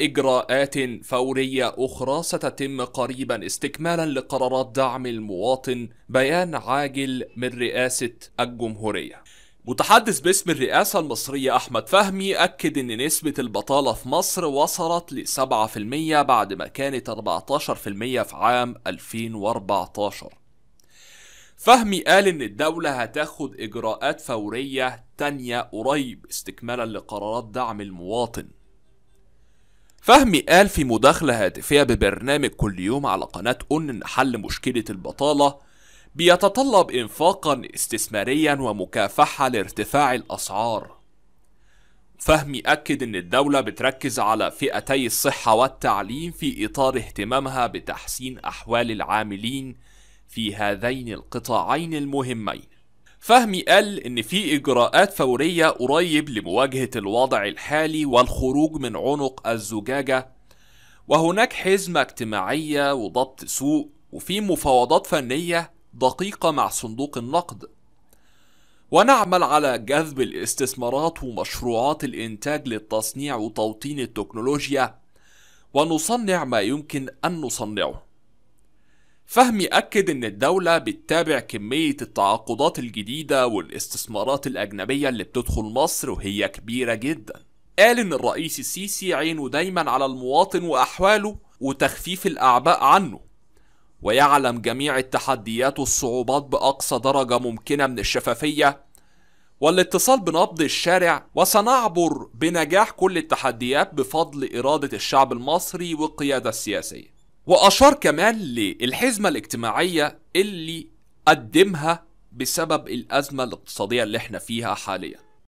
إجراءات فورية أخرى ستتم قريبا استكمالا لقرارات دعم المواطن بيان عاجل من رئاسة الجمهورية متحدث باسم الرئاسة المصرية أحمد فهمي أكد أن نسبة البطالة في مصر وصلت ل 7% بعد ما كانت 14% في عام 2014 فهمي قال إن الدولة هتاخد إجراءات فورية تانية قريب استكمالا لقرارات دعم المواطن فهمي قال في مداخلة هاتفية ببرنامج كل يوم على قناة أون إن حل مشكلة البطالة بيتطلب إنفاقا استثماريا ومكافحة لارتفاع الأسعار فهمي أكد إن الدولة بتركز على فئتي الصحة والتعليم في إطار اهتمامها بتحسين أحوال العاملين في هذين القطاعين المهمين فهمي قال إن في إجراءات فورية قريب لمواجهة الوضع الحالي والخروج من عنق الزجاجة وهناك حزمة اجتماعية وضبط سوق وفي مفاوضات فنية دقيقة مع صندوق النقد ونعمل على جذب الاستثمارات ومشروعات الإنتاج للتصنيع وتوطين التكنولوجيا ونصنع ما يمكن أن نصنعه فهمي أكد إن الدولة بتتابع كمية التعاقدات الجديدة والاستثمارات الأجنبية اللي بتدخل مصر وهي كبيرة جدا قال إن الرئيس السيسي عينه دايما على المواطن وأحواله وتخفيف الأعباء عنه ويعلم جميع التحديات والصعوبات بأقصى درجة ممكنة من الشفافية والاتصال بنبض الشارع وسنعبر بنجاح كل التحديات بفضل إرادة الشعب المصري والقيادة السياسية وأشار كمان للحزمة الاجتماعية اللي قدمها بسبب الأزمة الاقتصادية اللي احنا فيها حاليا